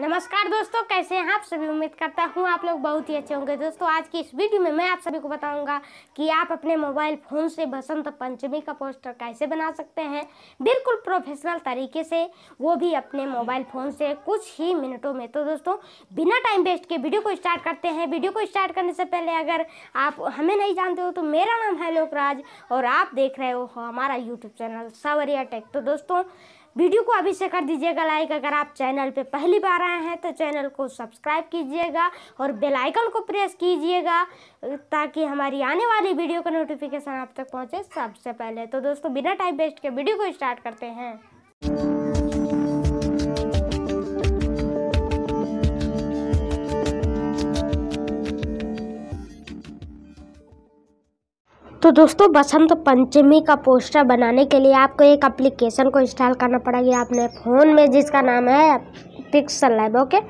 नमस्कार दोस्तों कैसे हैं आप सभी उम्मीद करता हूँ आप लोग बहुत ही अच्छे होंगे दोस्तों आज की इस वीडियो में मैं आप सभी को बताऊंगा कि आप अपने मोबाइल फ़ोन से बसंत पंचमी का पोस्टर कैसे बना सकते हैं बिल्कुल प्रोफेशनल तरीके से वो भी अपने मोबाइल फ़ोन से कुछ ही मिनटों में तो दोस्तों बिना टाइम वेस्ट के वीडियो को स्टार्ट करते हैं वीडियो को स्टार्ट करने से पहले अगर आप हमें नहीं जानते हो तो मेरा नाम है लोकराज और आप देख रहे हो हमारा यूट्यूब चैनल सावरिया टेक तो दोस्तों वीडियो को अभी से कर दीजिएगा लाइक अगर आप चैनल पे पहली बार आए हैं तो चैनल को सब्सक्राइब कीजिएगा और बेल आइकन को प्रेस कीजिएगा ताकि हमारी आने वाली वीडियो का नोटिफिकेशन आप तक पहुंचे सबसे पहले तो दोस्तों बिना टाइम वेस्ट के वीडियो को स्टार्ट करते हैं तो दोस्तों बसंत पंचमी का पोस्टर बनाने के लिए आपको एक एप्लीकेशन को इंस्टॉल करना पड़ेगा अपने फ़ोन में जिसका नाम है Pixel Lab okay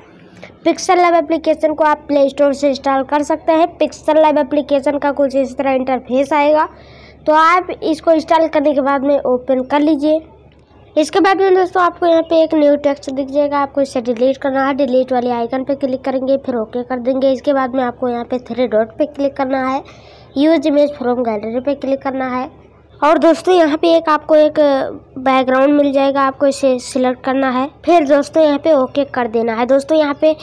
Pixel Lab application को आप प्ले स्टोर से इंस्टॉल कर सकते हैं पिक्सल लैब एप्लीकेशन का कुछ इस तरह इंटरफेस आएगा तो आप इसको इंस्टॉल करने के बाद में ओपन कर लीजिए इसके बाद में दोस्तों आपको यहाँ पे एक न्यू टेक्स्ट दिख जाएगा आपको इसे डिलीट करना है डिलीट वाले आइकन पे क्लिक करेंगे फिर ओके कर देंगे इसके बाद में आपको यहाँ पे थ्री डॉट पे क्लिक करना है यूज इमेज फ्रॉम गैलरी पे क्लिक करना है और दोस्तों यहाँ पे एक आपको एक बैकग्राउंड मिल जाएगा आपको इसे सिलेक्ट करना है फिर दोस्तों यहाँ पे ओके कर देना है दोस्तों यहाँ पे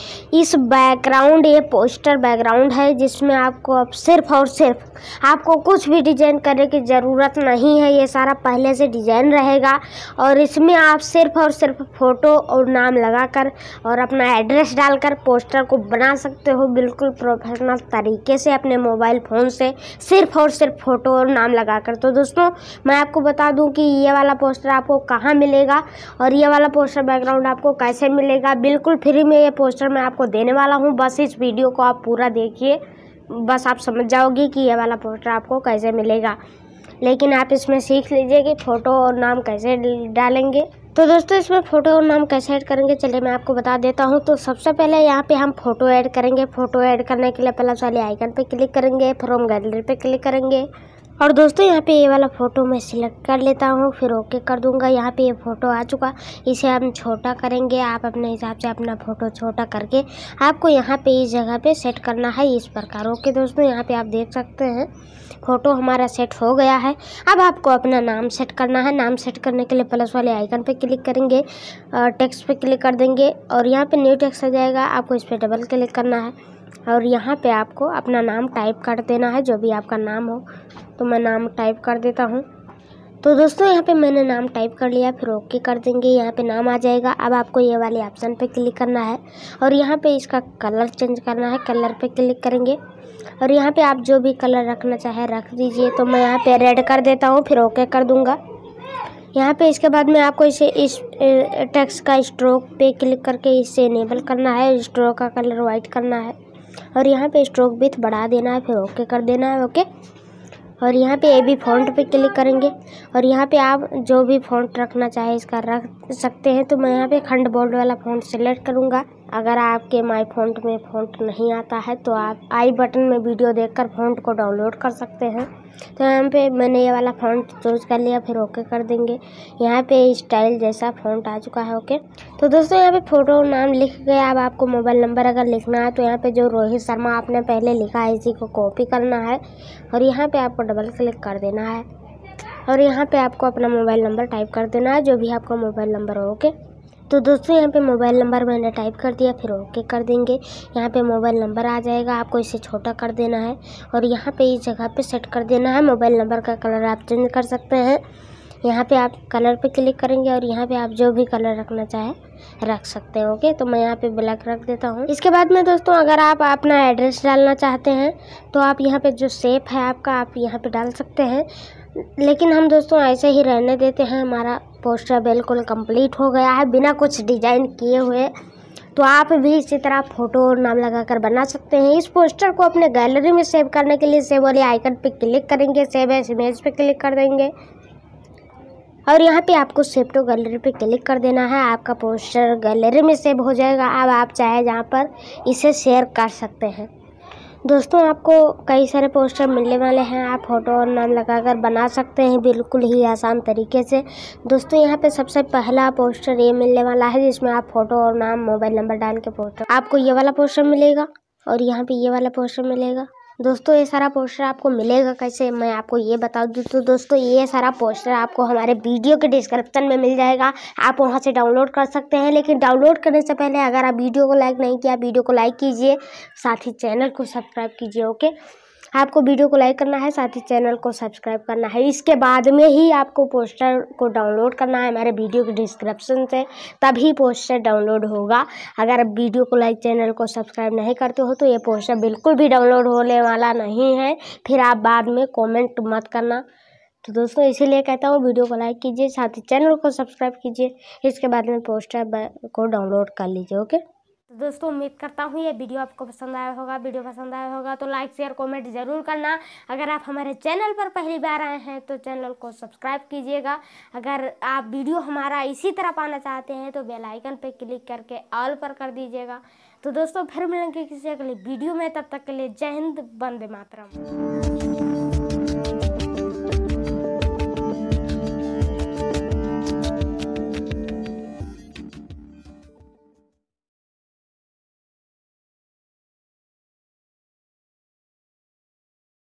इस बैकग्राउंड ये पोस्टर बैकग्राउंड है जिसमें आपको अब सिर्फ और सिर्फ आपको कुछ भी डिजाइन करने की ज़रूरत नहीं है ये सारा पहले से डिजाइन रहेगा और इसमें आप सिर्फ और सिर्फ फ़ोटो और नाम कर और अपना एड्रेस डालकर पोस्टर को बना सकते हो बिल्कुल प्रोफेशनल तरीके से अपने मोबाइल फ़ोन से सिर्फ और सिर्फ फ़ोटो और नाम कर तो दोस्तों दोस्तों मैं आपको बता दूं कि ये वाला पोस्टर आपको कहाँ मिलेगा और ये वाला पोस्टर बैकग्राउंड आपको कैसे मिलेगा बिल्कुल फ्री में ये पोस्टर मैं आपको देने वाला हूँ बस इस वीडियो को आप पूरा देखिए बस आप समझ जाओगे कि ये वाला पोस्टर आपको कैसे मिलेगा लेकिन आप इसमें सीख लीजिए कि फ़ोटो और नाम कैसे डालेंगे तो दोस्तों इसमें फ़ोटो और नाम कैसे ऐड करेंगे चलिए मैं आपको बता देता हूँ तो सबसे पहले यहाँ पे हम फ़ोटो ऐड करेंगे फ़ोटो ऐड करने के लिए पहले वाले आइकन पे क्लिक करेंगे फ्रॉम गैलरी पे क्लिक करेंगे और दोस्तों यहाँ पे ये वाला फ़ोटो मैं सिलेक्ट कर लेता हूँ फिर ओके कर दूँगा यहाँ पे ये फ़ोटो आ चुका इसे हम छोटा करेंगे आप अपने हिसाब से अपना फ़ोटो छोटा करके आपको यहाँ पे इस जगह पे सेट करना है इस प्रकार ओके दोस्तों यहाँ पे आप देख सकते हैं फ़ोटो हमारा सेट हो गया है अब आपको अपना नाम सेट करना है नाम सेट करने के लिए प्लस वाले आइकन पर क्लिक करेंगे टेक्स्ट पर क्लिक कर देंगे और यहाँ पर न्यू टेक्स्ट आ जाएगा आपको इस पर डबल क्लिक करना है और यहाँ पे आपको अपना नाम टाइप कर देना है जो भी आपका नाम हो तो मैं नाम टाइप कर देता हूँ तो दोस्तों यहाँ पे मैंने नाम टाइप कर लिया फिर ओके कर देंगे यहाँ पे नाम आ जाएगा अब आपको ये वाले ऑप्शन पे क्लिक करना है और यहाँ पे इसका कलर चेंज करना है कलर पे क्लिक करेंगे और यहाँ पे आप जो भी कलर रखना चाहे रख दीजिए तो मैं यहाँ पे रेड कर देता हूँ फिर ओके कर दूँगा यहाँ पे इसके बाद में आपको इसे इस टेक्स्ट का स्ट्रोक पे क्लिक करके इसे इनेबल करना है स्ट्रोक का कलर वाइट करना है और यहाँ पे स्ट्रोक तो विथ बढ़ा देना है फिर ओके कर देना है ओके और यहाँ पे ए बी फॉन्ट पे क्लिक करेंगे और यहाँ पे आप जो भी फॉन्ट रखना चाहे इसका रख सकते हैं तो मैं यहाँ पे खंड बोल्ड वाला फॉन्ट सेलेक्ट करूँगा अगर आपके माई फोन में फ़ॉन्ट नहीं आता है तो आप आई बटन में वीडियो देखकर फोन को डाउनलोड कर सकते हैं तो यहाँ पे मैंने ये वाला फ़ोन चूज़ कर लिया फिर ओके कर देंगे यहाँ पे स्टाइल जैसा फ़ॉन्ट आ चुका है ओके तो दोस्तों यहाँ पे फ़ोटो नाम लिख गया अब आपको मोबाइल नंबर अगर लिखना है तो यहाँ पे जो रोहित शर्मा आपने पहले लिखा है इसी को कॉपी करना है और यहाँ पे आपको डबल क्लिक कर देना है और यहाँ पे आपको अपना मोबाइल नंबर टाइप कर देना है जो भी आपका मोबाइल नंबर हो ओके तो दोस्तों यहाँ पे मोबाइल नंबर मैंने टाइप कर दिया फिर ओके कर देंगे यहाँ पे मोबाइल नंबर आ जाएगा आपको इसे छोटा कर देना है और यहाँ पे इस जगह पे सेट कर देना है मोबाइल नंबर का कलर आप चेंज कर सकते हैं यहाँ पे आप कलर पे क्लिक करेंगे और यहाँ पे आप जो भी कलर रखना चाहे रख सकते हैं ओके तो मैं यहाँ पे ब्लैक रख देता हूँ इसके बाद में दोस्तों अगर आप अपना एड्रेस डालना चाहते हैं तो आप यहाँ पे जो सेप है आपका आप यहाँ पे डाल सकते हैं लेकिन हम दोस्तों ऐसे ही रहने देते हैं हमारा पोस्टर बिल्कुल कम्प्लीट हो गया है बिना कुछ डिजाइन किए हुए तो आप भी इसी तरह फोटो और नाम लगाकर बना सकते हैं इस पोस्टर को अपने गैलरी में सेव करने के लिए सेव वाले आइकन पर क्लिक करेंगे सेव एस इमेज पर क्लिक कर देंगे और यहाँ पे आपको सेव टू गैलरी पे क्लिक कर देना है आपका पोस्टर गैलरी में सेव हो जाएगा अब आप चाहे जहाँ पर इसे शेयर कर सकते हैं दोस्तों आपको कई सारे पोस्टर मिलने वाले हैं आप फ़ोटो और नाम लगाकर बना सकते हैं बिल्कुल ही आसान तरीके से दोस्तों यहाँ पे सबसे पहला पोस्टर ये मिलने वाला है जिसमें आप फ़ोटो और नाम मोबाइल नंबर डाल के पोस्टर आपको ये वाला पोस्टर मिलेगा और यहाँ पे ये वाला पोस्टर मिलेगा दोस्तों ये सारा पोस्टर आपको मिलेगा कैसे मैं आपको ये बता दूँ तो दोस्तों ये सारा पोस्टर आपको हमारे वीडियो के डिस्क्रिप्शन में मिल जाएगा आप वहाँ से डाउनलोड कर सकते हैं लेकिन डाउनलोड करने से पहले अगर आप वीडियो को लाइक नहीं किया वीडियो को लाइक कीजिए साथ ही चैनल को सब्सक्राइब कीजिए ओके आपको वीडियो को लाइक करना है साथ ही चैनल को सब्सक्राइब करना है इसके बाद में ही आपको पोस्टर को डाउनलोड करना है हमारे वीडियो के डिस्क्रिप्शन से तभी पोस्टर डाउनलोड होगा अगर आप वीडियो को लाइक चैनल को सब्सक्राइब नहीं करते हो तो ये पोस्टर बिल्कुल भी डाउनलोड होने वाला नहीं है फिर आप बाद में कॉमेंट मत करना तो दोस्तों इसीलिए कहता हूँ वीडियो को लाइक कीजिए साथ ही चैनल को सब्सक्राइब कीजिए इसके बाद में पोस्टर को डाउनलोड कर लीजिए ओके तो दोस्तों उम्मीद करता हूँ ये वीडियो आपको पसंद आया होगा वीडियो पसंद आया होगा तो लाइक शेयर कमेंट ज़रूर करना अगर आप हमारे चैनल पर पहली बार आए हैं तो चैनल को सब्सक्राइब कीजिएगा अगर आप वीडियो हमारा इसी तरह पाना चाहते हैं तो बेल आइकन पर क्लिक करके ऑल पर कर दीजिएगा तो दोस्तों फिर मिलेंगे किसी अगले वीडियो में तब तक के लिए जय हिंद बंदे मातरम